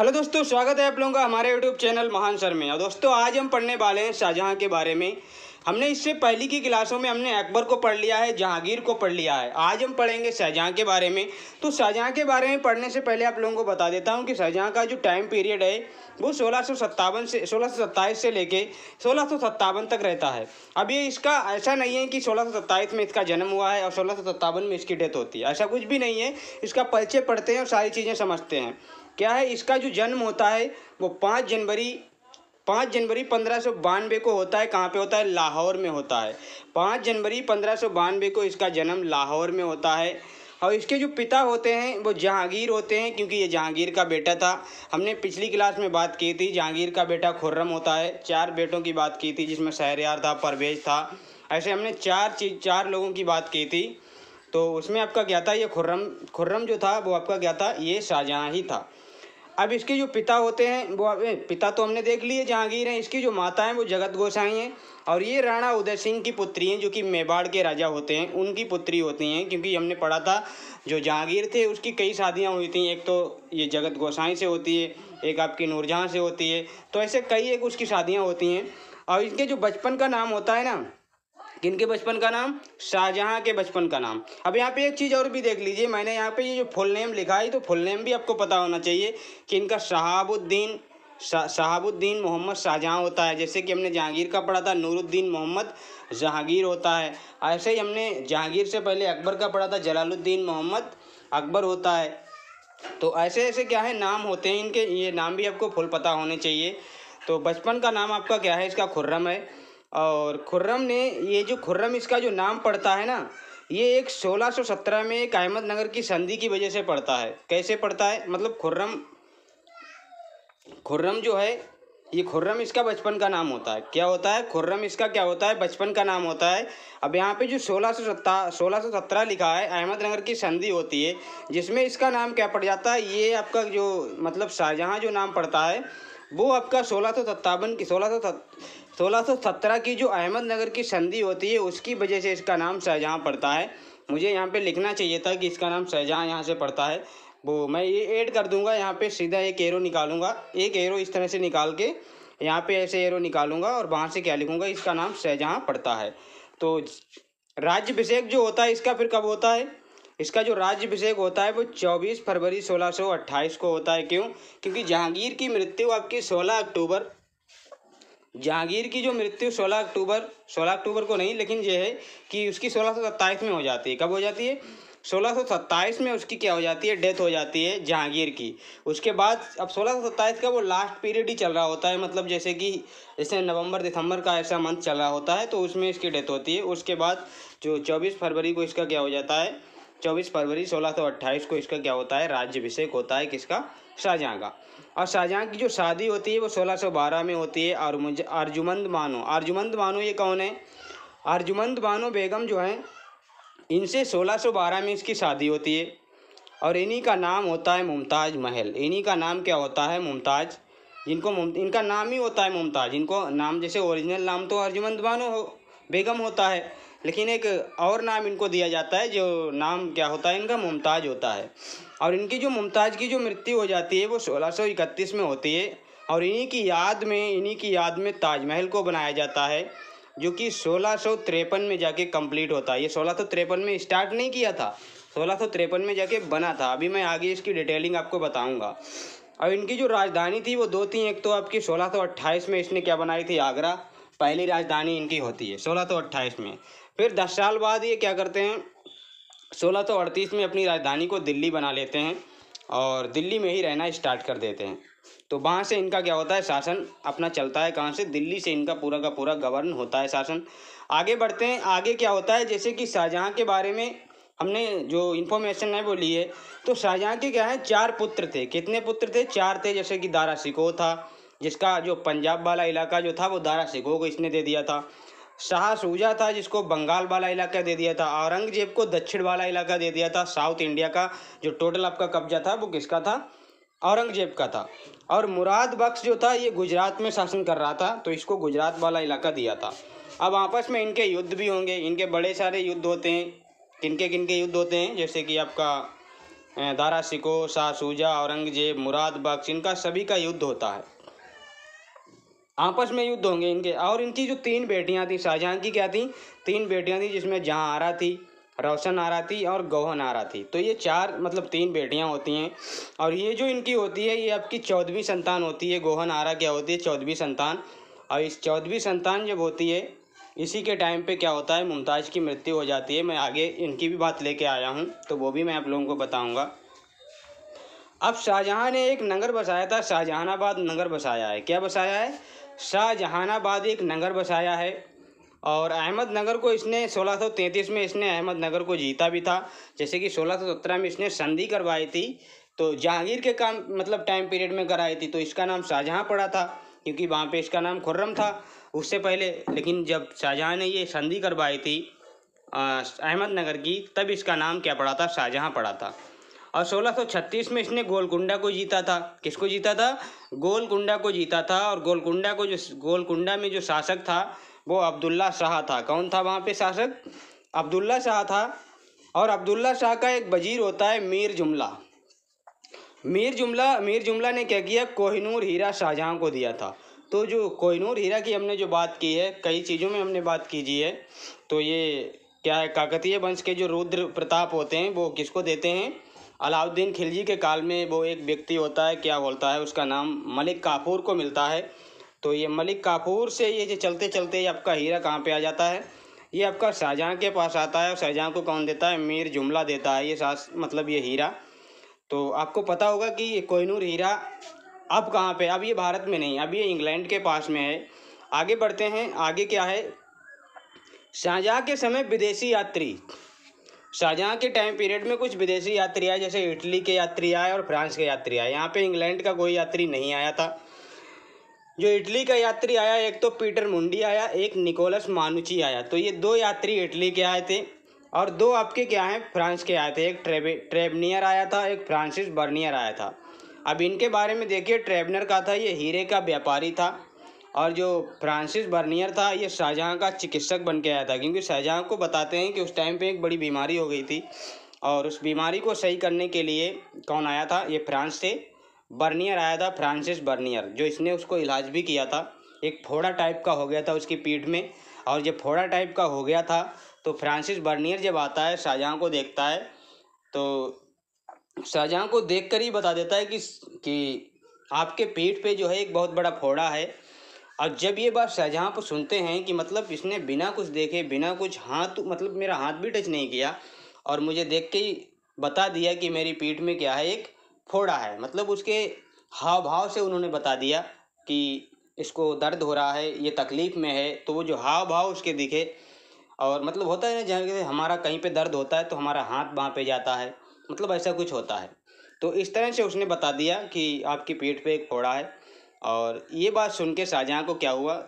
hello दोस्तों स्वागत है आप लोगों का हमारे यूट्यूब चैनल महान सर में और दोस्तों आज हम पढ़ने वाले हैं शाहजहाँ के बारे में हमने इससे पहले की क्लासों में हमने अकबर को पढ़ लिया है जहांगीर को पढ़ लिया है आज हम पढ़ेंगे शाहजहाँ के बारे में तो शाहजहाँ के बारे में पढ़ने से पहले आप लोगों को बता देता हूँ कि शाहजहाँ का जो टाइम पीरियड है वो सोलह से सोलह से लेके सोलह तक रहता है अब ये इसका ऐसा नहीं है कि सोलह में इसका जन्म हुआ है और सोलह में इसकी डेथ होती है ऐसा कुछ भी नहीं है इसका परिचय पढ़ते हैं और सारी चीज़ें समझते हैं क्या है इसका जो जन्म होता है वो पाँच जनवरी पाँच जनवरी पंद्रह सौ बानवे को होता है कहाँ पे होता है लाहौर में होता है पाँच जनवरी पंद्रह सौ बानवे को इसका जन्म लाहौर में होता है और इसके जो पिता होते हैं वो जहांगीर होते हैं क्योंकि ये जहांगीर का बेटा था हमने पिछली क्लास में बात की थी जहांगीर का बेटा खुर्रम होता है चार बेटों की बात की थी जिसमें शहरयार था परवेज था ऐसे हमने चार चीज चार लोगों की बात की थी तो उसमें आपका क्या था ये खुर्रम खुर्रम जो था वो आपका क्या था ये शाहजहाँ ही था अब इसके जो पिता होते हैं वो पिता तो हमने देख लिए जहांगीर हैं इसकी जो माता हैं वो जगत गोसाई हैं और ये राणा उदय सिंह की पुत्री हैं जो कि मेवाड़ के राजा होते हैं उनकी पुत्री होती हैं क्योंकि हमने पढ़ा था जो जहांगीर थे उसकी कई शादियाँ हुई थी एक तो ये जगत गोसाई से होती है एक आपकी नूरजहाँ से होती है तो ऐसे कई एक उसकी शादियाँ होती हैं और इनके जो बचपन का नाम होता है ना किनके बचपन का नाम शाहजहाँ के बचपन का नाम अब यहाँ पे एक चीज़ और भी देख लीजिए मैंने यहाँ पे ये जो फुल नेम लिखा है तो फुल नेम भी आपको पता होना चाहिए कि इनका शहाबुद्दीन शहाबुद्दीन मोहम्मद शाहजहाँ होता है जैसे कि हमने जहांगीर का पढ़ा था नूरुद्दीन मोहम्मद जहांगीर होता है ऐसे ही हमने जहांगीर से पहले अकबर का पढ़ा था जलालुद्दीन मोहम्मद अकबर होता है तो ऐसे ऐसे क्या है नाम होते हैं इनके ये नाम भी आपको फुल पता होने चाहिए तो बचपन का नाम आपका क्या है इसका खुर्रम है और खुर्रम ने ये जो खुर्रम इसका जो नाम पड़ता है ना ये एक 1617 में एक अहमदनगर की संधि की वजह से पड़ता है कैसे पड़ता है मतलब खुर्रम खुर्रम जो है ये खुर्रम इसका बचपन का नाम होता है क्या होता है खुर्रम इसका क्या होता है बचपन का नाम होता है अब यहाँ पे जो सोलह सौ सत्ता सोलह सौ सत्रह लिखा है अहमदनगर की संधि होती है जिसमें इसका नाम क्या पड़ जाता है ये आपका जो मतलब शाहजहाँ जो नाम पड़ता है वो आपका सोलह सौ सत्तावन की सोलह सौ 1617 की जो अहमदनगर की संधि होती है उसकी वजह से इसका नाम शाहजहाँ पड़ता है मुझे यहाँ पे लिखना चाहिए था कि इसका नाम शाहजहाँ यहाँ से पड़ता है वो मैं ये ऐड कर दूंगा यहाँ पे सीधा एक एरो निकालूंगा एक एरो इस तरह से निकाल के यहाँ पे ऐसे एरो निकालूंगा और वहाँ से क्या लिखूँगा इसका नाम शाहजहाँ पड़ता है तो राज्यभिषेक जो होता है इसका फिर कब होता है इसका जो राज्यभिषेक होता है वो 24 फरवरी 1628 को होता है क्यों क्योंकि जहांगीर की मृत्यु आपकी 16 अक्टूबर जहांगीर की जो मृत्यु 16 अक्टूबर 16 अक्टूबर को नहीं लेकिन ये है कि उसकी सोलह में हो जाती है कब हो जाती है सोलह में उसकी क्या हो जाती है डेथ हो जाती है जहांगीर की उसके बाद अब सोलह का वो लास्ट पीरियड ही चल रहा होता है मतलब जैसे कि जैसे नवंबर दिसंबर का ऐसा मंथ चल रहा होता है तो उसमें इसकी डेथ होती है उसके बाद जो 24 फरवरी को इसका क्या हो जाता है चौबीस फरवरी अट्ठाईस को इसका क्या होता है राज्यभिषेक होता है किसका शाहजहाँ का और शाहजहाँ की जो शादी होती है वो 1612 में होती है और अर्जुमंद मानो अर्जुमंद मानो ये कौन है अर्जुमंद बानो बेगम जो हैं इनसे 1612 में इसकी शादी होती है और इन्हीं का नाम होता है मुमताज़ महल इन्हीं का नाम क्या होता है मुमताज़ इनको इनका नाम ही होता है मुमताज़ इनको नाम जैसे ओरिजिनल नाम तो अर्जुमंद बानो हो बेगम होता है लेकिन एक और नाम इनको दिया जाता है जो नाम क्या होता है इनका मुमताज़ होता है और इनकी जो मुमताज़ की जो मृत्यु हो जाती है वो सोलह में होती है और इन्हीं की याद में इन्हीं की याद में ताजमहल को बनाया जाता है जो कि सोलह में जाके कंप्लीट होता है ये सोलह में स्टार्ट नहीं किया था सोलह में जाके बना था अभी मैं आगे इसकी डिटेलिंग आपको बताऊंगा और इनकी जो राजधानी थी वो दो थी एक तो आपकी सोलह में इसने क्या बनाई थी आगरा पहली राजधानी इनकी होती है सोलह में फिर दस साल बाद ये क्या करते हैं सोलह सौ अड़तीस में अपनी राजधानी को दिल्ली बना लेते हैं और दिल्ली में ही रहना स्टार्ट कर देते हैं तो वहाँ से इनका क्या होता है शासन अपना चलता है कहाँ से दिल्ली से इनका पूरा का पूरा गवर्न होता है शासन आगे बढ़ते हैं आगे क्या होता है जैसे कि शाहजहाँ के बारे में हमने जो इन्फॉर्मेशन है वो ली है तो शाहजहाँ के क्या है चार पुत्र थे कितने पुत्र थे चार थे जैसे कि दारा शिकोह था जिसका जो पंजाब वाला इलाका जो था वो दारा शिकोह को इसने दे दिया था शाह सूजा था जिसको बंगाल वाला इलाका दे दिया था औरंगजेब को दक्षिण वाला इलाका दे दिया था साउथ इंडिया का जो टोटल आपका कब्जा था वो किसका था औरंगजेब का था और मुराद बख्श जो था ये गुजरात में शासन कर रहा था तो इसको गुजरात वाला इलाका दिया था अब आपस में इनके युद्ध भी होंगे इनके बड़े सारे युद्ध होते हैं किनके किनके युद्ध होते हैं जैसे कि आपका दारा सिको शाह सूजा औरंगजेब मुराद बख्श इनका सभी का युद्ध होता है आपस में युद्ध होंगे इनके और इनकी जो तीन बेटियाँ थी शाहजहाँ की क्या थी तीन बेटियाँ थी जिसमें जहाँ आरा थी रोशन आरा थी और गोहन आरा थी तो ये चार मतलब तीन बेटियां होती हैं और ये जो इनकी होती है ये आपकी चौदहवीं संतान होती है गोहन आरा क्या होती है चौदहवीं संतान और इस चौदहवीं संतान जब होती है इसी के टाइम पे क्या होता है मुमताज़ की मृत्यु हो जाती है मैं आगे इनकी भी बात लेके आया हूँ तो वो भी मैं आप लोगों को बताऊँगा अब शाहजहाँ ने एक नगर बसाया था शाहजहानाबाद नगर बसाया है क्या बसाया है शाहजहानाबाद एक नगर बसाया है और अहमद नगर को इसने 1633 में इसने अहमद नगर को जीता भी था जैसे कि 1617 में इसने संधि करवाई थी तो जहांगीर के काम मतलब टाइम पीरियड में कराई थी तो इसका नाम शाहजहाँ पड़ा था क्योंकि वहाँ पे इसका नाम खुर्रम था उससे पहले लेकिन जब शाहजहाँ ने ये संधि करवाई थी अहमद नगर की तब इसका नाम क्या पड़ा था शाहजहाँ पड़ा था और 1636 में इसने गोलकुंडा को जीता था किसको जीता था गोलकुंडा को जीता था और गोलकुंडा को जो गोलकुंडा में जो शासक था वो अब्दुल्ला शाह था कौन था वहाँ पे शासक अब्दुल्ला शाह था और अब्दुल्ला शाह का एक वजीर होता है मीर जुमला मीर जुमला मीर जुमला ने क्या किया कोहिनूर हीरा शाहजहाँ को दिया था तो जो कोहिनूर हीरा की हमने जो बात की है कई चीज़ों में हमने बात की है तो ये क्या है काकतीय वंश के जो रुद्र प्रताप होते हैं वो किसको देते हैं अलाउद्दीन खिलजी के काल में वो एक व्यक्ति होता है क्या बोलता है उसका नाम मलिक काफूर को मिलता है तो ये मलिक काफूर से ये चलते चलते ये आपका हीरा कहाँ पे आ जाता है ये आपका शाहजहाँ के पास आता है और शाहजहाँ को कौन देता है मीर जुमला देता है ये सास मतलब ये हीरा तो आपको पता होगा कि ये कोहनूर हीरा अब कहाँ पे अब ये भारत में नहीं अब ये इंग्लैंड के पास में है आगे बढ़ते हैं आगे क्या है शाहजहाँ के समय विदेशी यात्री शाहजहाँ के टाइम पीरियड में कुछ विदेशी यात्री आए जैसे इटली के यात्री आए और फ्रांस के यात्री आए यहाँ पे इंग्लैंड का कोई यात्री नहीं आया था जो इटली का यात्री आया एक तो पीटर मुंडी आया एक निकोलस मानुची आया तो ये दो यात्री इटली के आए थे और दो आपके क्या हैं फ्रांस के आए थे एक ट्रेबे ट्रेबनियर आया था एक फ्रांसिस बर्नियर आया था अब इनके बारे में देखिए ट्रेबनर का था ये हीरे का व्यापारी था और जो फ्रांसिस बर्नियर था ये शाहजहाँ का चिकित्सक बन के आया था क्योंकि शाहजहाँ को बताते हैं कि उस टाइम पे एक बड़ी बीमारी हो गई थी और उस बीमारी को सही करने के लिए कौन आया था ये फ्रांस से बर्नियर आया था फ्रांसिस बर्नियर जो इसने उसको इलाज भी किया था एक फोड़ा टाइप का हो गया था उसकी पीठ में और जब फोड़ा टाइप का हो गया था तो फ्रांसिस बर्नियर जब आता है शाहजहाँ को देखता है तो शाहजहाँ को देख कर ही बता देता है कि कि आपके पीठ पर जो है एक बहुत बड़ा फोड़ा है और जब ये बात शाहजहाँ पर सुनते हैं कि मतलब इसने बिना कुछ देखे बिना कुछ हाथ मतलब मेरा हाथ भी टच नहीं किया और मुझे देख के ही बता दिया कि मेरी पीठ में क्या है एक फोड़ा है मतलब उसके हाव भाव से उन्होंने बता दिया कि इसको दर्द हो रहा है ये तकलीफ़ में है तो वो जो हाव भाव उसके दिखे और मतलब होता है ना जहाँ हमारा कहीं पे दर्द होता है तो हमारा हाथ वहाँ पे जाता है मतलब ऐसा कुछ होता है तो इस तरह से उसने बता दिया कि आपकी पीठ पे एक फोड़ा है और ये बात सुन के शाहजहाँ को क्या हुआ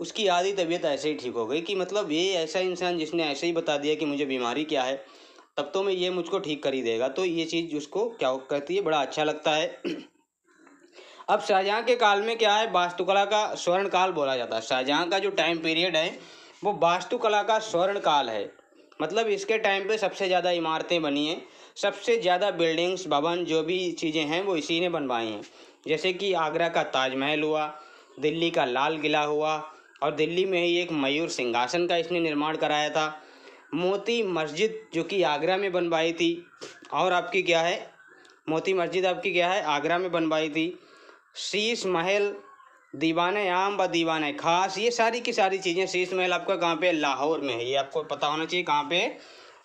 उसकी आधी तबीयत ऐसे ही ठीक हो गई कि मतलब ये ऐसा इंसान जिसने ऐसे ही बता दिया कि मुझे बीमारी क्या है तब तो मैं ये मुझको ठीक कर ही देगा तो ये चीज़ उसको क्या कहती है बड़ा अच्छा लगता है अब शाहजहाँ के काल में क्या है वास्तुकला का स्वर्ण काल बोला जाता है शाहजहाँ का जो टाइम पीरियड है वो वास्तुकला का स्वर्ण काल है मतलब इसके टाइम पे सबसे ज़्यादा इमारतें बनी हैं सबसे ज़्यादा बिल्डिंग्स भवन जो भी चीज़ें हैं वो इसी ने बनवाई हैं जैसे कि आगरा का ताजमहल हुआ दिल्ली का लाल किला हुआ और दिल्ली में ही एक मयूर सिंहासन का इसने निर्माण कराया था मोती मस्जिद जो कि आगरा में बनवाई थी और आपकी क्या है मोती मस्जिद आपकी क्या है आगरा में बनवाई थी शीश महल दीवान आम व दीवान खास ये सारी की सारी चीज़ें शीश महल आपका कहाँ पे लाहौर में है ये आपको पता होना चाहिए कहाँ पे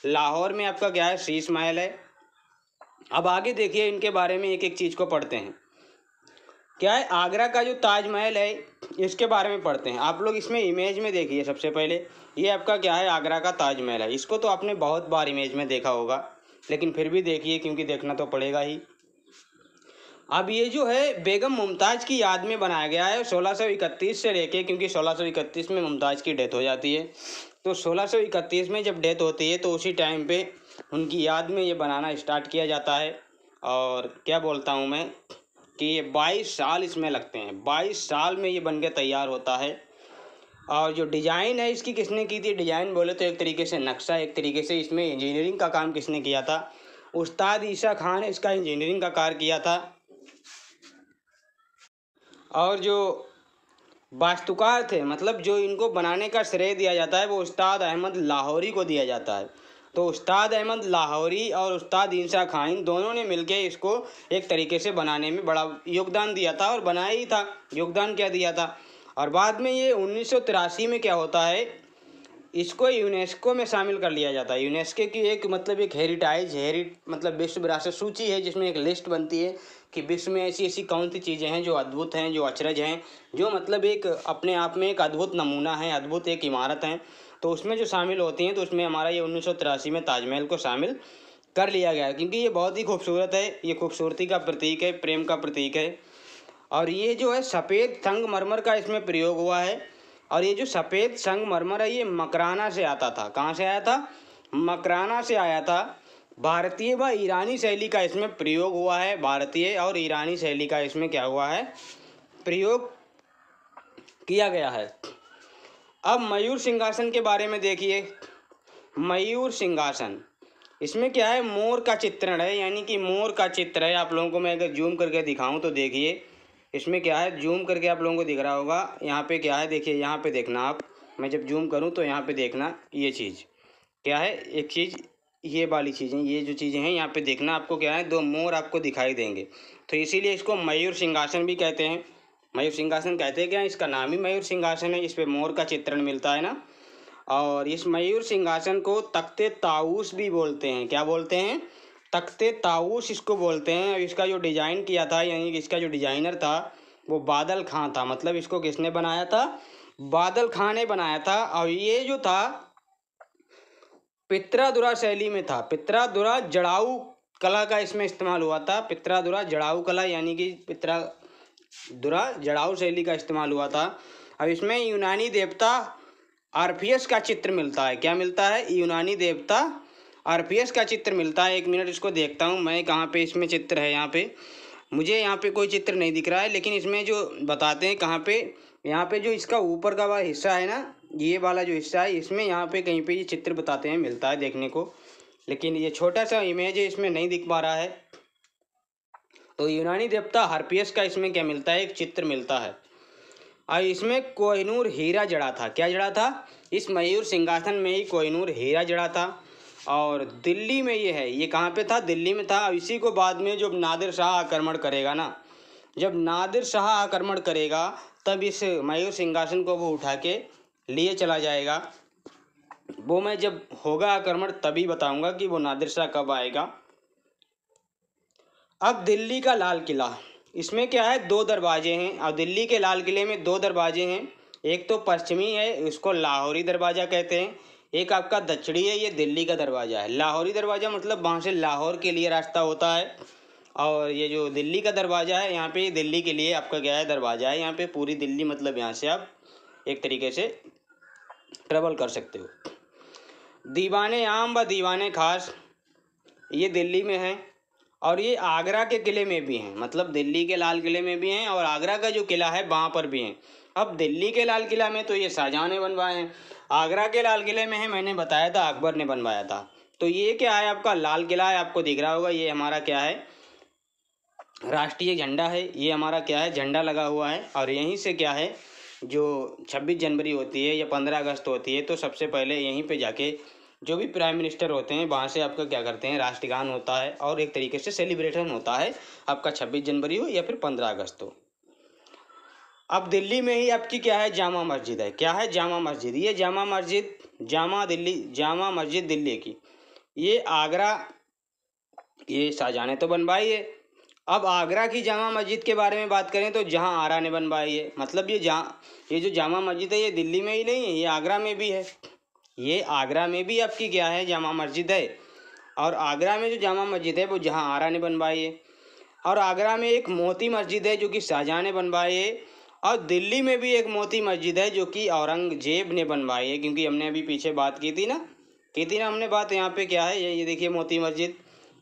लाहौर में आपका क्या है शीश महल है अब आगे देखिए इनके बारे में एक एक चीज़ को पढ़ते हैं क्या है आगरा का जो ताजमहल है इसके बारे में पढ़ते हैं आप लोग इसमें इमेज में देखिए सबसे पहले ये आपका क्या है आगरा का ताजमहल है इसको तो आपने बहुत बार इमेज में देखा होगा लेकिन फिर भी देखिए क्योंकि देखना तो पड़ेगा ही अब ये जो है बेगम मुमताज़ की याद में बनाया गया है सोलह से लेके क्योंकि सोलह में मुमताज़ की डेथ हो जाती है तो सोलह में जब डेथ होती है तो उसी टाइम पर उनकी याद में ये बनाना स्टार्ट किया जाता है और क्या बोलता हूँ मैं कि ये बाईस साल इसमें लगते हैं बाईस साल में ये बन के तैयार होता है और जो डिज़ाइन है इसकी किसने की थी डिज़ाइन बोले तो एक तरीके से नक्शा एक तरीके से इसमें इंजीनियरिंग का काम किसने किया था उस्ताद ईशा खान इसका इंजीनियरिंग का कार्य किया था और जो वास्तुकार थे मतलब जो इनको बनाने का श्रेय दिया जाता है वो उस्ताद अहमद लाहौरी को दिया जाता है तो उस्ताद अहमद लाहौरी और उस्ताद इंसा खान दोनों ने मिलकर इसको एक तरीके से बनाने में बड़ा योगदान दिया था और बनाया ही था योगदान क्या दिया था और बाद में ये उन्नीस में क्या होता है इसको यूनेस्को में शामिल कर लिया जाता है यूनेस्को की एक मतलब एक हेरिटाइज हेरिट मतलब विश्व विरासत सूची है जिसमें एक लिस्ट बनती है कि विश्व में ऐसी ऐसी कौन सी चीज़ें हैं जो अद्भुत हैं जो अचरज हैं जो मतलब एक अपने आप में एक अद्भुत नमूना है अद्भुत एक इमारत हैं तो उसमें जो शामिल होती हैं तो उसमें हमारा ये उन्नीस में ताजमहल को शामिल कर लिया गया क्योंकि ये बहुत ही खूबसूरत है ये खूबसूरती का प्रतीक है प्रेम का प्रतीक है और ये जो है सफ़ेद संग मरमर का इसमें प्रयोग हुआ है और ये जो सफ़ेद संग मरमर है ये मकराना से आता था कहाँ से आया था मकराना से आया था भारतीय व ईरानी शैली का इसमें प्रयोग हुआ है भारतीय और ईरानी शैली का इसमें क्या हुआ है प्रयोग किया गया है अब मयूर सिंहासन के बारे में देखिए मयूर सिंहासन इसमें क्या है मोर का चित्रण है यानी कि मोर का चित्र है आप लोगों को मैं अगर जूम करके दिखाऊं तो देखिए इसमें क्या है जूम करके आप लोगों को दिख रहा होगा यहाँ पे क्या है देखिए यहाँ पे देखना आप मैं जब जूम करूँ तो यहाँ पे देखना ये चीज़ क्या है एक चीज़ ये वाली चीज़ें ये जो चीज़ें हैं यहाँ पे देखना आपको क्या है दो मोर आपको दिखाई देंगे तो इसीलिए इसको मयूर सिंहासन भी कहते हैं मयूर सिंहासन कहते हैं क्या हाँ, इसका नाम ही मयूर सिंहासन है इस पर मोर का चित्रण मिलता है ना और इस मयूर सिंहासन को तख्ते ताऊस भी बोलते हैं क्या बोलते हैं तख्ते ताऊस इसको बोलते हैं इसका जो डिज़ाइन किया था यानी इसका जो डिज़ाइनर था वो बादल खां था मतलब इसको किसने बनाया था बादल खां ने बनाया था और ये जो था पित्रादुरा शैली में था पित्रादुरा जड़ाऊ कला का इसमें इस्तेमाल हुआ था पित्रादुरा जड़ाऊ कला यानी कि पित्रा दुरा जड़ाऊ शैली का इस्तेमाल हुआ था अब इसमें यूनानी देवता आरफियस का चित्र मिलता है क्या मिलता है यूनानी देवता आरफियस का चित्र मिलता है एक मिनट इसको देखता हूँ मैं कहाँ पे इसमें चित्र है यहाँ पे मुझे यहाँ पे कोई चित्र नहीं दिख रहा है लेकिन इसमें जो बताते हैं कहाँ पे यहाँ पे जो इसका ऊपर का वाला हिस्सा है ना ये वाला जो हिस्सा है इसमें यहाँ पे कहीं पे ये चित्र बताते हैं मिलता है देखने को लेकिन ये छोटा सा इमेज है इसमें नहीं दिख पा रहा है तो यूनानी देवता हरपियस का इसमें क्या मिलता है एक चित्र मिलता है और इसमें कोहिनूर हीरा जड़ा था क्या जड़ा था इस मयूर सिंहासन में ही कोहिनूर हीरा जड़ा था और दिल्ली में ये है ये कहाँ पे था दिल्ली में था इसी को बाद में जब नादिर शाह आक्रमण करेगा ना जब नादिर शाह आक्रमण करेगा तब इस मयूर सिंहासन को वो उठा के लिए चला जाएगा वो मैं जब होगा आक्रमण तभी बताऊँगा कि वो नादिर शाह कब आएगा अब दिल्ली का लाल किला इसमें क्या है दो दरवाजे हैं और दिल्ली के लाल किले में दो दरवाजे हैं एक तो पश्चिमी है इसको लाहौरी दरवाज़ा कहते हैं एक आपका दक्षिणी है ये दिल्ली का दरवाज़ा है लाहौरी दरवाज़ा मतलब वहाँ से लाहौर के लिए रास्ता होता है और ये जो दिल्ली का दरवाज़ा है यहाँ पे दिल्ली के लिए आपका क्या है दरवाज़ा है यहाँ पे पूरी दिल्ली मतलब यहाँ से आप एक तरीके से ट्रेवल कर सकते हो दीवाने आम व दीवाने खास ये दिल्ली में है और ये आगरा के किले में भी हैं मतलब दिल्ली के लाल किले में भी हैं और आगरा का जो किला है वहाँ पर भी हैं अब दिल्ली के लाल किला में तो ये शाहजहाँ ने बनवाए हैं आगरा के लाल किले में है मैंने बताया था अकबर ने बनवाया था तो ये क्या है आपका लाल किला है आपको दिख रहा होगा ये हमारा क्या है राष्ट्रीय झंडा है ये हमारा क्या है झंडा लगा हुआ है और यहीं से क्या है जो छब्बीस जनवरी होती है या पंद्रह अगस्त होती है तो सबसे पहले यहीं पर जाके जो भी प्राइम मिनिस्टर होते हैं वहाँ से आपका क्या करते हैं राष्ट्रगान होता है और एक तरीके से सेलिब्रेशन होता है आपका छब्बीस जनवरी हो या फिर पंद्रह अगस्त हो अब दिल्ली में ही आपकी क्या है जामा मस्जिद है क्या है जामा मस्जिद ये जामा मस्जिद जामा दिल्ली जामा मस्जिद दिल्ली की ये आगरा ये शाहजहाँ ने तो बनवाई है अब आगरा की जामा मस्जिद के बारे में बात करें तो जहाँ आरा ने बनवाई है मतलब ये जहाँ ये जो जामा मस्जिद है ये दिल्ली में ही नहीं है ये आगरा में भी है ये आगरा में भी आपकी क्या है जामा मस्जिद है और आगरा में जो जामा मस्जिद है वो जहाँ आरा ने बनवाई है और आगरा में एक मोती मस्जिद है जो कि शाहजहाँ ने बनवाई है और दिल्ली में भी एक मोती मस्जिद है जो कि औरंगजेब ने बनवाई है क्योंकि हमने अभी पीछे बात की थी ना की थी ना हमने बात यहाँ पे क्या है ये ये देखिए मोती मस्जिद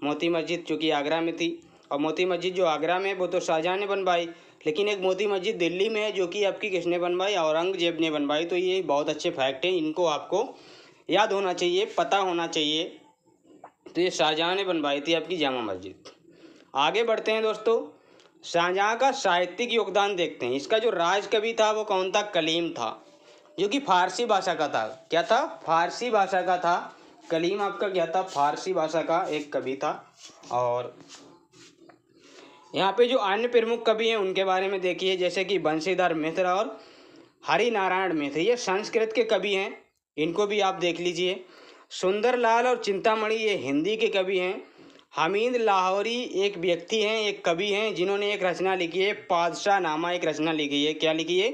मोती मस्जिद चूँकि आगरा में थी और मोती मस्जिद जो आगरा में वो तो शाहजहाँ ने बनवाई लेकिन एक मोती मस्जिद दिल्ली में है जो कि आपकी किसने बनवाई औरंगजेब ने बनवाई तो ये बहुत अच्छे फैक्ट हैं इनको आपको याद होना चाहिए पता होना चाहिए तो ये शाहजहाँ ने बनवाई थी आपकी जामा मस्जिद आगे बढ़ते हैं दोस्तों शाहजहाँ का साहित्यिक योगदान देखते हैं इसका जो राज कवि था वो कौन था कलीम था जो कि फारसी भाषा का था क्या था फारसी भाषा का था कलीम आपका क्या था फारसी भाषा का एक कवि था और यहाँ पे जो अन्य प्रमुख कवि हैं उनके बारे में देखिए जैसे कि बंशीधर मिश्र और हरि नारायण मिश्र ये संस्कृत के कवि हैं इनको भी आप देख लीजिए सुंदरलाल और चिंतामणि ये हिंदी के कवि हैं हमीद लाहौरी एक व्यक्ति हैं एक कवि हैं जिन्होंने एक रचना लिखी है पादशाह नामा एक रचना लिखी है क्या लिखी है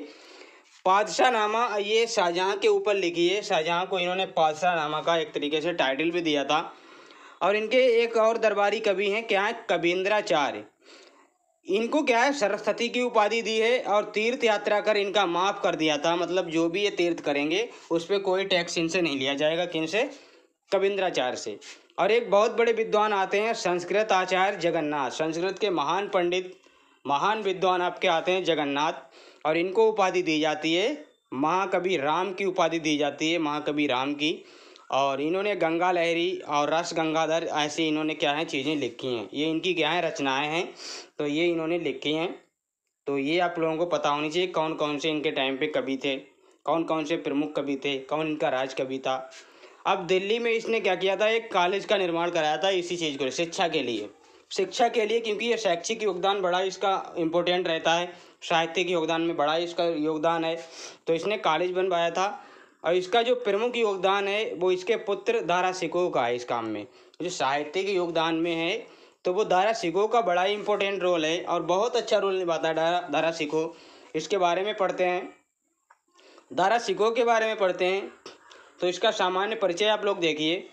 पादशाह नामा ये शाहजहाँ के ऊपर लिखी है शाहजहाँ को इन्होंने पादशाह नामा का एक तरीके से टाइटल भी दिया था और इनके एक और दरबारी कवि हैं क्या है कविंद्राचार्य इनको क्या है सरस्वती की उपाधि दी है और तीर्थ यात्रा कर इनका माफ़ कर दिया था मतलब जो भी ये तीर्थ करेंगे उस पर कोई टैक्स इनसे नहीं लिया जाएगा किन से कविंद्राचार्य से और एक बहुत बड़े विद्वान आते हैं संस्कृत आचार्य जगन्नाथ संस्कृत के महान पंडित महान विद्वान आपके आते हैं जगन्नाथ और इनको उपाधि दी जाती है महाकवि राम की उपाधि दी जाती है महाकवि राम की और इन्होंने गंगा लहरी और रस गंगाधर ऐसी इन्होंने क्या है चीज़ें लिखी हैं ये इनकी क्या है रचनाएँ हैं तो ये इन्होंने लिखी हैं तो ये आप लोगों को पता होनी चाहिए कौन कौन से इनके टाइम पे कवि थे कौन कौन से प्रमुख कवि थे कौन इनका राज कवि था अब दिल्ली में इसने क्या किया था एक कॉलेज का निर्माण कराया था इसी चीज़ को शिक्षा के लिए शिक्षा के लिए क्योंकि ये शैक्षिक योगदान बड़ा इसका इम्पोर्टेंट रहता है साहित्य के योगदान में बड़ा इसका योगदान है तो इसने कॉलेज बनवाया था और इसका जो प्रमुख योगदान है वो इसके पुत्र दारा सिको का है इस काम में जो साहित्य के योगदान में है तो वो दारा सिको का बड़ा ही इम्पोर्टेंट रोल है और बहुत अच्छा रोल निभाता है दारा दारा सिको इसके बारे में पढ़ते हैं दारा सिको के बारे में पढ़ते हैं तो इसका सामान्य परिचय आप लोग देखिए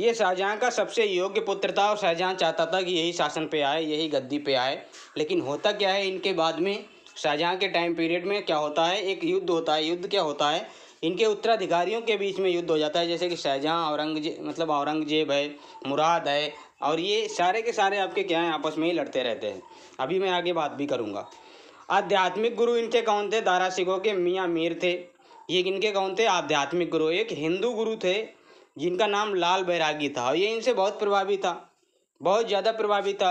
ये शाहजहाँ का सबसे योग्य पुत्र था और शाहजहाँ चाहता था कि यही शासन पे आए यही गद्दी पे आए लेकिन होता क्या है इनके बाद में शाहजहाँ के टाइम पीरियड में क्या होता है एक युद्ध होता है युद्ध क्या होता है इनके उत्तराधिकारियों के बीच में युद्ध हो जाता है जैसे कि शाहजहाँ औरंगजेब मतलब औरंगजेब है मुराद है और ये सारे के सारे आपके क्या हैं आपस में ही लड़ते रहते हैं अभी मैं आगे बात भी करूँगा आध्यात्मिक गुरु इनके कौन थे दारा सिखों के मियाँ मीर थे ये इनके कौन थे आध्यात्मिक गुरु एक हिंदू गुरु थे जिनका नाम लाल बैरागी था और ये इनसे बहुत प्रभावी था बहुत ज़्यादा प्रभावी था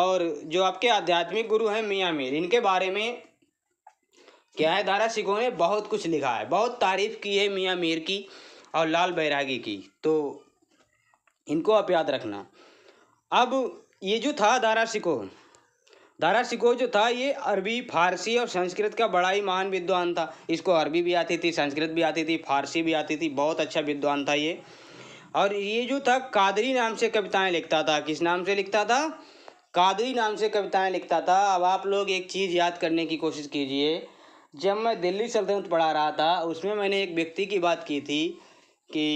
और जो आपके आध्यात्मिक गुरु हैं मियाँ मीर इनके बारे में क्या है दाराशिकों ने बहुत कुछ लिखा है बहुत तारीफ की है मियाँ मीर की और लाल बैरागी की तो इनको आप याद रखना अब ये जो था दारा दाराशिको जो था ये अरबी फारसी और संस्कृत का बड़ा ही महान विद्वान था इसको अरबी भी आती थी संस्कृत भी आती थी फारसी भी आती थी बहुत अच्छा विद्वान था ये और ये जो था कादरी नाम से कविताएं लिखता था किस नाम से लिखता था कादरी नाम से कविताएं लिखता था अब आप लोग एक चीज़ याद करने की कोशिश कीजिए जब मैं दिल्ली सल्तनत पढ़ा रहा था उसमें मैंने एक व्यक्ति की बात की थी कि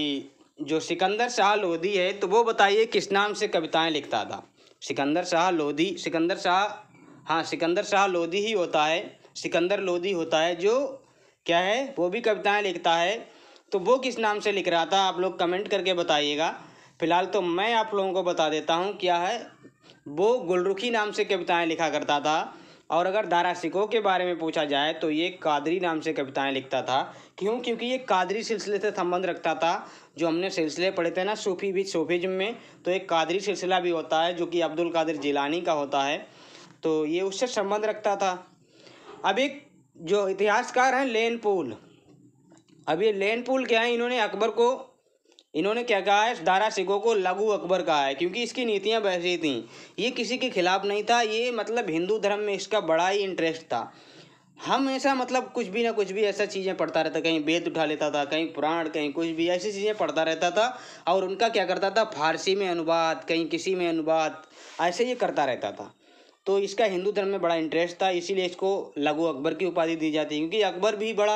जो सिकंदर शाह लोधी है तो वो बताइए किस नाम से कविताएं लिखता था सिकंदर शाह लोधी सिकंदर शाह हाँ सिकंदर शाह लोधी ही होता है सिकंदर लोधी होता है जो क्या है वो भी कविताएं लिखता है तो वो किस नाम से लिख रहा था आप लोग कमेंट करके बताइएगा फिलहाल तो मैं आप लोगों को बता देता हूँ क्या है वो गुलरुखी नाम से कविताएं लिखा करता था और अगर दारा सिखों के बारे में पूछा जाए तो ये कादरी नाम से कविताएं लिखता था क्यों क्योंकि ये कादरी सिलसिले से संबंध रखता था जो हमने सिलसिले पढ़े थे ना सूफी भी सूफीजम में तो एक कादरी सिलसिला भी होता है जो कि अब्दुल कादिर जिलानी का होता है तो ये उससे संबंध रखता था अब एक जो इतिहासकार हैं लेन पुल अब ये लेन पुल क्या है इन्होंने अकबर को इन्होंने क्या कहा है दारा सिखों को लघु अकबर कहा है क्योंकि इसकी नीतियाँ वैसी थी ये किसी के खिलाफ नहीं था ये मतलब हिंदू धर्म में इसका बड़ा ही इंटरेस्ट था हम ऐसा मतलब कुछ भी ना कुछ भी ऐसा चीज़ें पढ़ता रहता कहीं वेद उठा लेता था कहीं पुराण कहीं कुछ भी ऐसी चीज़ें पढ़ता रहता था और उनका क्या करता था फारसी में अनुवाद कहीं किसी में अनुवाद ऐसे ये करता रहता था तो इसका हिंदू धर्म में बड़ा इंटरेस्ट था इसीलिए इसको लघु अकबर की उपाधि दी जाती है क्योंकि अकबर भी बड़ा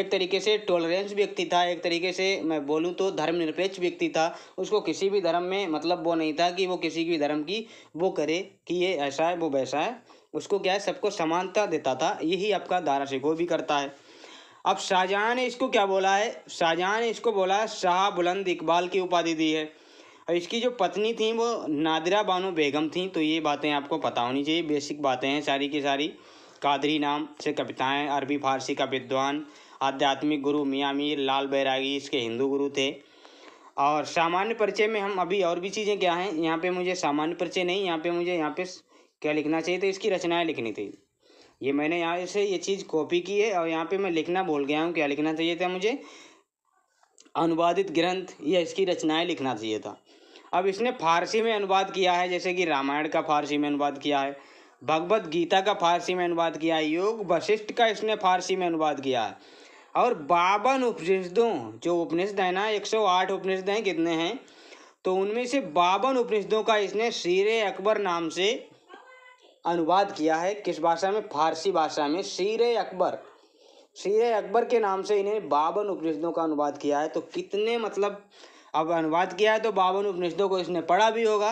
एक तरीके से टॉलरेंस व्यक्ति था एक तरीके से मैं बोलूँ तो धर्मनिरपेक्ष व्यक्ति था उसको किसी भी धर्म में मतलब वो नहीं था कि वो किसी भी धर्म की वो करे कि ये ऐसा है वो वैसा है उसको क्या है सबको समानता देता था यही आपका दारा शिको भी करता है अब शाहजहाँ ने इसको क्या बोला है शाहजहाँ ने इसको बोला है शाह बुलंद इकबाल की उपाधि दी है और इसकी जो पत्नी थी वो नादिरा बानो बेगम थी तो ये बातें आपको पता होनी चाहिए बेसिक बातें हैं सारी की सारी कादरी नाम से कविताएं अरबी फारसी का विद्वान आध्यात्मिक गुरु मियाँ मीर लाल बैरागी इसके हिंदू गुरु थे और सामान्य परिचय में हम अभी और भी चीज़ें क्या हैं यहाँ पे मुझे सामान्य परिचय नहीं यहाँ पे मुझे यहाँ पे क्या लिखना चाहिए तो इसकी रचनाएँ लिखनी थी ये मैंने यहाँ से ये चीज़ कॉपी की है और यहाँ पे मैं लिखना भूल गया हूँ क्या लिखना चाहिए था मुझे अनुवादित ग्रंथ या इसकी रचनाएँ लिखना चाहिए था अब इसने फारसी में अनुवाद किया है जैसे कि रामायण का फारसी में अनुवाद किया है भगवत गीता का फारसी में अनुवाद किया है योग वशिष्ठ का इसने फारसी में अनुवाद किया है और बावन उपनिषदों जो उपनिषद हैं ना 108 उपनिषद हैं कितने हैं तो उनमें से बावन उपनिषदों का इसने शीर अकबर नाम से अनुवाद किया है किस भाषा में फारसी भाषा में शीर अकबर शीर अकबर के नाम से इन्हें बावन उपनिषदों का अनुवाद किया है तो कितने मतलब अब अनुवाद किया है तो बावन उपनिषदों को इसने पढ़ा भी होगा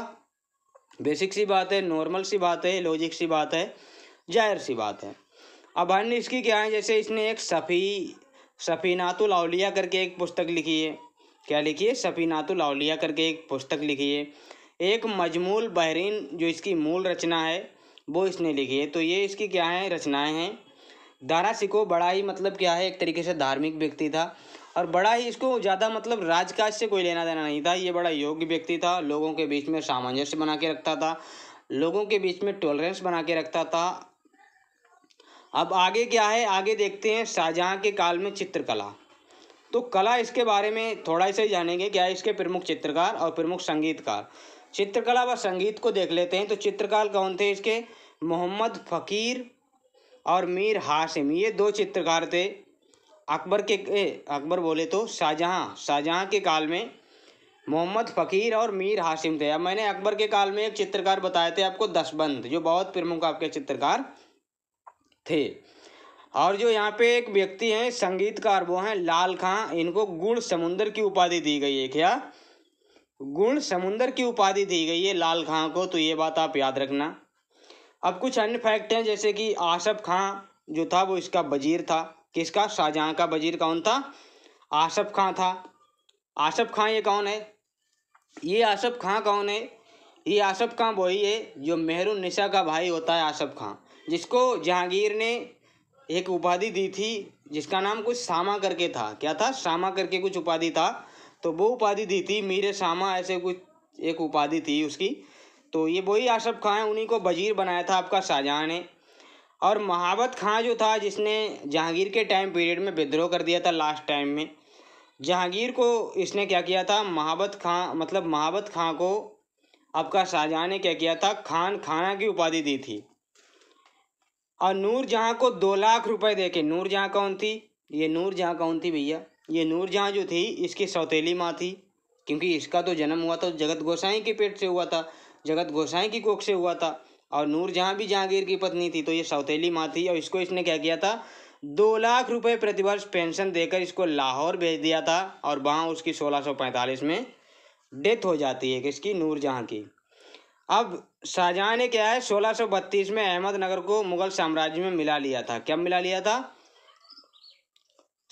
बेसिक सी बात है नॉर्मल सी बात है लॉजिक सी बात है जाहिर सी बात है अब अन्य इसकी क्या है जैसे इसने एक सफ़ी सफ़ीनातुल अलिया करके एक पुस्तक लिखी है क्या लिखी है सफ़ीनातुल अलिया करके एक पुस्तक लिखी है एक मजमूल बहरीन जो इसकी मूल रचना है वो इसने लिखी है तो ये इसकी क्या है रचनाएँ हैं दारा सिको बड़ा ही मतलब क्या है एक तरीके से धार्मिक व्यक्ति था और बड़ा ही इसको ज़्यादा मतलब राजकाज से कोई लेना देना नहीं था ये बड़ा योग्य व्यक्ति था लोगों के बीच में सामंजस्य बना के रखता था लोगों के बीच में टॉलरेंस बना के रखता था अब आगे क्या है आगे देखते हैं शाहजहाँ के काल में चित्रकला तो कला इसके बारे में थोड़ा ही जानेंगे क्या इसके प्रमुख चित्रकार और प्रमुख संगीतकार चित्रकला व संगीत को देख लेते हैं तो चित्रकार कौन थे इसके मोहम्मद फ़कीर और मीर हाशिम ये दो चित्रकार थे अकबर के अकबर बोले तो शाहजहाँ शाहजहाँ के काल में मोहम्मद फ़कीर और मीर हाशिम थे अब मैंने अकबर के काल में एक चित्रकार बताए थे आपको दसबंद जो बहुत प्रमुख आपके चित्रकार थे और जो यहाँ पे एक व्यक्ति हैं संगीतकार वो हैं लाल खां इनको गुण समुंदर की उपाधि दी गई है क्या गुण समुंदर की उपाधि दी गई है लाल खां को तो ये बात आप याद रखना अब कुछ अन्य फैक्ट हैं जैसे कि आसफ खां जो था वो इसका वजीर था किसका शाहजहाँ का वजीर कौन था आसफ खां था आसफ खां ये कौन है ये आसफ खां कौन है ये आसफ खां वही है जो मेहरू निशा का भाई होता है आसफ खां जिसको जहांगीर ने एक उपाधि दी थी जिसका नाम कुछ सामा करके था क्या था सामा करके कुछ उपाधि था तो वो उपाधि दी थी मीरे सामा ऐसे कुछ एक उपाधि थी उसकी तो ये वही आसफ खां है उन्हीं को वजीर बनाया था आपका शाहजहाँ ने और महावत खां जो था जिसने जहांगीर के टाइम पीरियड में विद्रोह कर दिया था लास्ट टाइम में जहांगीर को इसने क्या किया था महावत खां मतलब महावत खां को आपका शाहजहाँ ने क्या किया था खान खाना की उपाधि दी थी और नूर जहाँ को दो लाख रुपए दे के नूर जहाँ कौन थी ये नूर जहाँ कौन थी भैया ये नूर जहाँ जो थी इसकी सौतेली माँ थी क्योंकि इसका तो जन्म हुआ था जगत गोसाई के पेट से हुआ था जगत गोसाई की कोख से हुआ था और नूरजहाँ भी जहांगीर की पत्नी थी तो ये सौतेली माँ थी और इसको इसने क्या किया था दो लाख रुपए प्रतिवर्ष पेंशन देकर इसको लाहौर भेज दिया था और वहाँ उसकी 1645 में डेथ हो जाती है किसकी नूरजहाँ की अब शाहजहाँ ने क्या है 1632 में अहमदनगर को मुगल साम्राज्य में मिला लिया था क्या मिला लिया था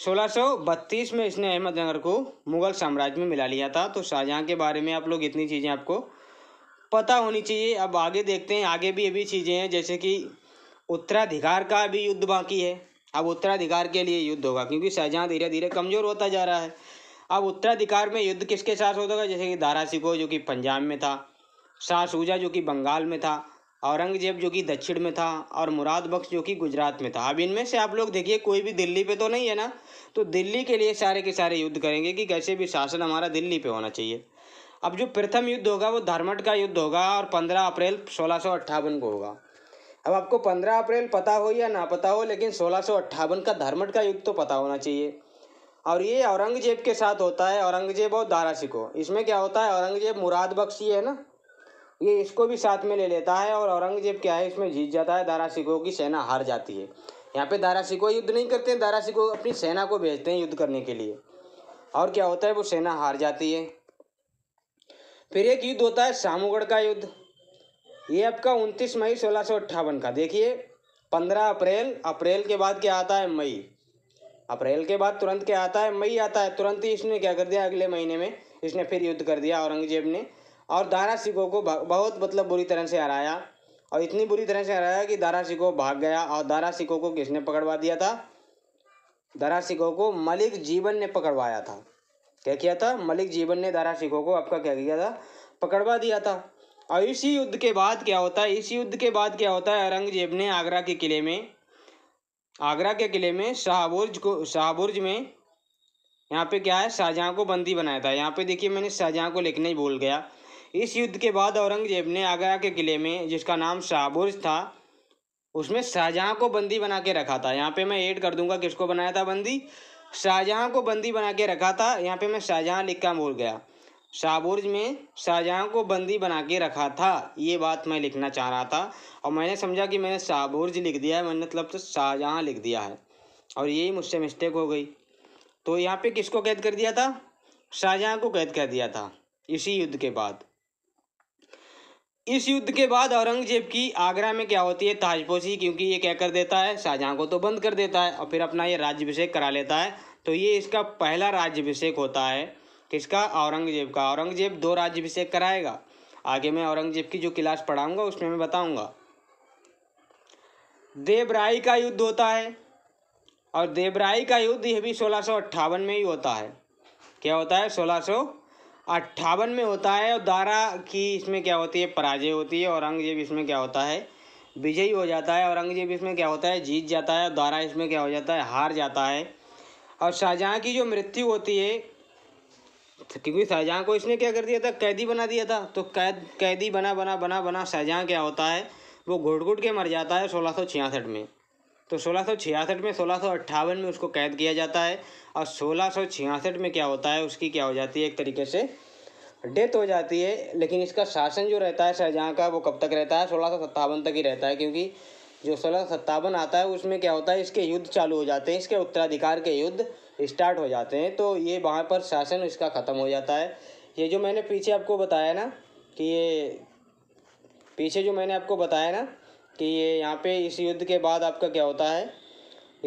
1632 में इसने अहमदनगर को मुगल साम्राज्य में मिला लिया था तो शाहजहाँ के बारे में आप लोग इतनी चीज़ें आपको पता होनी चाहिए अब आगे देखते हैं आगे भी अभी चीज़ें हैं जैसे कि उत्तराधिकार का भी युद्ध बाकी है अब उत्तराधिकार के लिए युद्ध होगा क्योंकि शाहजहाँ धीरे धीरे कमज़ोर होता जा रहा है अब उत्तराधिकार में युद्ध किसके साथ होगा जैसे कि दारा सिको जो कि पंजाब में था शाह सूजा जो कि बंगाल में था औरंगजेब जो कि दक्षिण में था और मुराद बख्श जो कि गुजरात में था अब इनमें से आप लोग देखिए कोई भी दिल्ली पे तो नहीं है ना तो दिल्ली के लिए सारे के सारे युद्ध करेंगे कि कैसे भी शासन हमारा दिल्ली पे होना चाहिए अब जो प्रथम युद्ध होगा वो धर्मठ का युद्ध होगा और पंद्रह अप्रैल सोलह को होगा अब आपको पंद्रह अप्रैल पता हो या ना पता हो लेकिन सोलह का धर्मठ का युद्ध तो पता होना चाहिए और ये औरंगजेब के साथ होता है औरंगजेब और दारा सिखो इसमें क्या होता है औरंगजेब मुराद बख्शी है ना ये इसको भी साथ में ले लेता है और औरंगजेब क्या है इसमें जीत जाता है दारा सिखों की सेना हार जाती है यहाँ पे दारा सिखो युद्ध नहीं करते हैं दारा सिखो अपनी सेना को भेजते हैं युद्ध करने के लिए और क्या होता है वो सेना हार जाती है फिर एक युद्ध होता है शामूगढ़ का युद्ध ये आपका उनतीस मई सोलह सौ अट्ठावन का देखिए पंद्रह अप्रैल अप्रैल के बाद क्या आता है मई अप्रैल के बाद तुरंत क्या आता है मई आता है तुरंत ही इसने क्या कर दिया अगले महीने में इसने फिर युद्ध कर दिया औरंगजेब ने और दारा सिखों को बहुत मतलब बुरी तरह से हराया और इतनी बुरी तरह से हराया कि दारा सिखो भाग गया और दारा सिखों को किसने पकड़वा दिया था दारा सिखों को मलिक जीवन ने पकड़वाया था क्या किया था मलिक जीवन ने दारा सिखों को आपका क्या किया था पकड़वा दिया था और इसी युद्ध के बाद क्या होता है इस युद्ध के बाद क्या होता है औरंगजेब ने आगरा के किले में आगरा के किले में शाहबुर्ज को शाहबुर्ज में यहाँ पे क्या है शाहजहाँ को बंदी बनाया था यहाँ पे देखिए मैंने शाहजहाँ को लिखने ही भूल गया इस युद्ध के बाद औरंगजेब ने आगरा के किले में जिसका नाम शाहबुर्ज था उसमें शाहजहाँ को बंदी बना के रखा था यहाँ पे मैं ऐड कर दूंगा किसको बनाया था बंदी शाहजहाँ को बंदी बना के रखा था यहाँ पे मैं शाहजहाँ लिख कर भूल गया शाहबुर्ज में शाहजहाँ को बंदी बना के रखा था ये बात मैं लिखना चाह रहा था और मैंने समझा कि मैंने शाहबुर्ज लिख दिया है मैंने मतलब तो शाहजहाँ लिख दिया है और यही मुझसे मिस्टेक हो गई तो यहाँ पे किसको कैद कर दिया था शाहजहाँ को कैद कर दिया था इसी युद्ध के बाद इस युद्ध के बाद औरंगजेब की आगरा में क्या होती है ताजपोशी क्योंकि ये क्या कर देता है शाहजहाँ को तो बंद कर देता है और फिर अपना ये राज्यभिषेक करा लेता है तो ये इसका पहला राज्यभिषेक होता है किसका औरंगजेब का औरंगजेब दो राज्यभिषेक कराएगा आगे मैं औरंगजेब की जो क्लास पढ़ाऊँगा उसमें मैं बताऊँगा देवराई का युद्ध होता है और देवराई का युद्ध यह भी सोलह में ही होता है क्या होता है सोलह अट्ठावन में होता है और दारा की इसमें क्या होती है पराजय होती है औरंगजेब इसमें क्या होता है विजयी हो जाता है औरंगजेब इसमें क्या होता है जीत जाता है और दारा इसमें क्या हो जाता है हार जाता है और शाहजहाँ की जो मृत्यु होती है क्योंकि शाहजहाँ को इसने क्या कर दिया था कैदी बना दिया था तो कैद कैदी बना बना बना बना शाहजहाँ क्या होता है वो घुट घुट के मर जाता है सोलह में तो सोलह में सोलह में उसको कैद किया जाता है और सोलह में क्या होता है उसकी क्या हो जाती है एक तरीके से डेथ हो जाती है लेकिन इसका शासन जो रहता है शाहजहाँ का वो कब तक रहता है सोलह तक ही रहता है क्योंकि जो सोलह आता है उसमें क्या होता है इसके युद्ध चालू हो जाते हैं इसके उत्तराधिकार के युद्ध स्टार्ट हो जाते हैं तो ये वहाँ पर शासन इसका ख़त्म हो जाता है ये जो मैंने पीछे आपको बताया ना कि ये पीछे जो मैंने आपको बताया ना कि ये यहाँ पे इस युद्ध के बाद आपका क्या होता है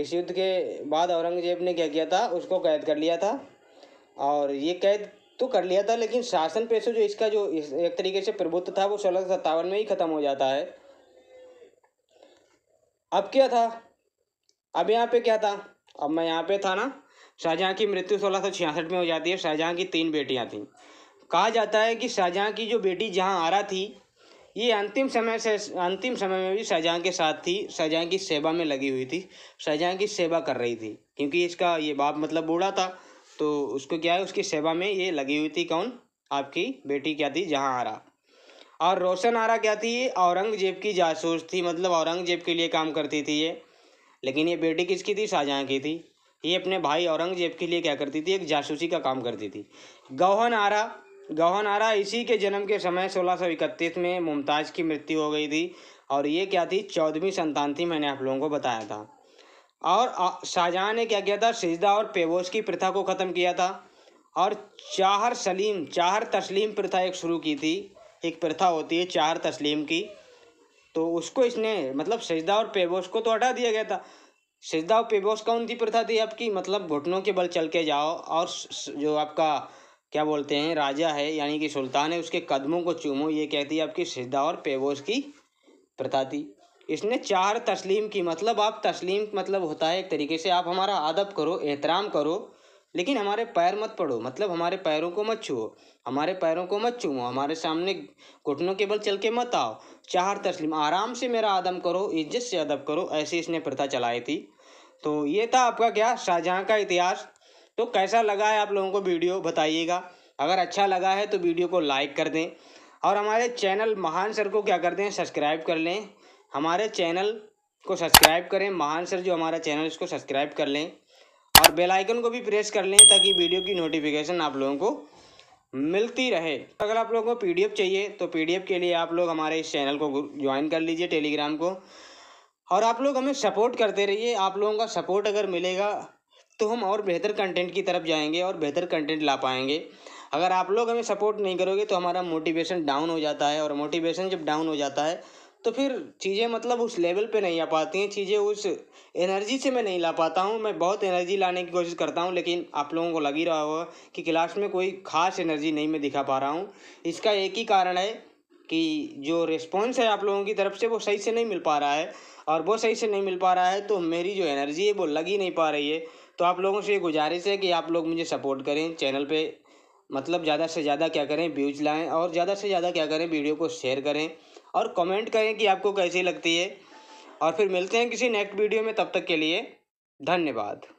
इस युद्ध के बाद औरंगजेब ने क्या किया था उसको कैद कर लिया था और ये कैद तो कर लिया था लेकिन शासन पेशा जो इसका जो इस एक तरीके से प्रभुत्व था वो सोलह सत्तावन में ही ख़त्म हो जाता है अब क्या था अब यहाँ पे क्या था अब मैं यहाँ पे था ना शाहजहाँ की मृत्यु सोलह सौ छियासठ में हो जाती है शाहजहाँ की तीन बेटियाँ थीं कहा जाता है कि शाहजहाँ की जो बेटी जहाँ आरा थी ये अंतिम समय से अंतिम समय में भी शाहजहाँ के साथ थी शाहजहाँ की सेवा में लगी हुई थी शाहजहाँ की सेवा कर रही थी क्योंकि इसका ये बाप मतलब बूढ़ा था तो उसको क्या है उसकी सेवा में ये लगी हुई थी कौन आपकी बेटी क्या थी जहाँ आरा और रोशन आरा क्या थी ये औरंगजेब की जासूस थी मतलब औरंगजेब के लिए काम करती थी ये लेकिन ये बेटी किसकी थी शाहजहाँ की थी ये अपने भाई औरंगजेब के लिए क्या करती थी एक जासूसी का काम करती थी गौहन आरा आरा इसी के जन्म के समय 1631 में मुमताज़ की मृत्यु हो गई थी और ये क्या थी चौदहवीं संतान थी मैंने आप लोगों को बताया था और शाहजहाँ ने क्या किया था सिजदा और पेबोश की प्रथा को ख़त्म किया था और चाहर सलीम चाहर तस्लीम प्रथा एक शुरू की थी एक प्रथा होती है चाहर तस्लीम की तो उसको इसने मतलब सजदा और पेबोश को तो हटा दिया गया था सजदा और पेबोश कौन थी प्रथा थी आपकी मतलब घुटनों के बल चल के जाओ और जो आपका क्या बोलते हैं राजा है यानी कि सुल्तान है उसके कदमों को चूमो ये कहती है आपकी सिद्धा और पेवोस की प्रथा थी इसने चार तस्लीम की मतलब आप तस्लीम मतलब होता है एक तरीके से आप हमारा अदब करो एहतराम करो लेकिन हमारे पैर मत पड़ो मतलब हमारे पैरों को मत छुओ हमारे पैरों को मत चूमो हमारे सामने घुटनों के बल चल के मत आओ चार तस्लीम आराम से मेरा आदम करो इज्जत से अदब करो ऐसी इसने प्रथा चलाई थी तो ये था आपका क्या शाहजहाँ का इतिहास तो कैसा लगा है आप लोगों को वीडियो बताइएगा अगर अच्छा लगा है तो वीडियो को लाइक कर दें और हमारे चैनल महान सर को क्या कर दें सब्सक्राइब कर लें हमारे चैनल को सब्सक्राइब करें महान सर जो हमारा चैनल उसको सब्सक्राइब कर लें और बेल आइकन को भी प्रेस कर लें ताकि वीडियो की नोटिफिकेशन आप लोगों को मिलती रहे अगर आप लोगों को पीडीएफ चाहिए तो पीडीएफ के लिए आप लोग हमारे इस चैनल को ज्वाइन कर लीजिए टेलीग्राम को और आप लोग हमें सपोर्ट करते रहिए आप लोगों का सपोर्ट अगर मिलेगा तो हम और बेहतर कंटेंट की तरफ जाएंगे और बेहतर कंटेंट ला पाएंगे अगर आप लोग हमें सपोर्ट नहीं करोगे तो हमारा मोटिवेशन डाउन हो जाता है और मोटिवेशन जब डाउन हो जाता है तो फिर चीज़ें मतलब उस लेवल पे नहीं आ पाती हैं चीज़ें उस एनर्जी से मैं नहीं ला पाता हूँ मैं बहुत एनर्जी लाने की कोशिश करता हूँ लेकिन आप लोगों को लग ही रहा होगा कि क्लास में कोई खास एनर्जी नहीं मैं दिखा पा रहा हूँ इसका एक ही कारण है कि जो रिस्पॉन्स है आप लोगों की तरफ से वो सही से नहीं मिल पा रहा है और वो सही से नहीं मिल पा रहा है तो मेरी जो एनर्जी है वो लग ही नहीं पा रही है तो आप लोगों से ये गुजारिश है कि आप लोग मुझे सपोर्ट करें चैनल पे मतलब ज़्यादा से ज़्यादा क्या करें व्यूज लाएं और ज़्यादा से ज़्यादा क्या करें वीडियो को शेयर करें और कमेंट करें कि आपको कैसी लगती है और फिर मिलते हैं किसी नेक्स्ट वीडियो में तब तक के लिए धन्यवाद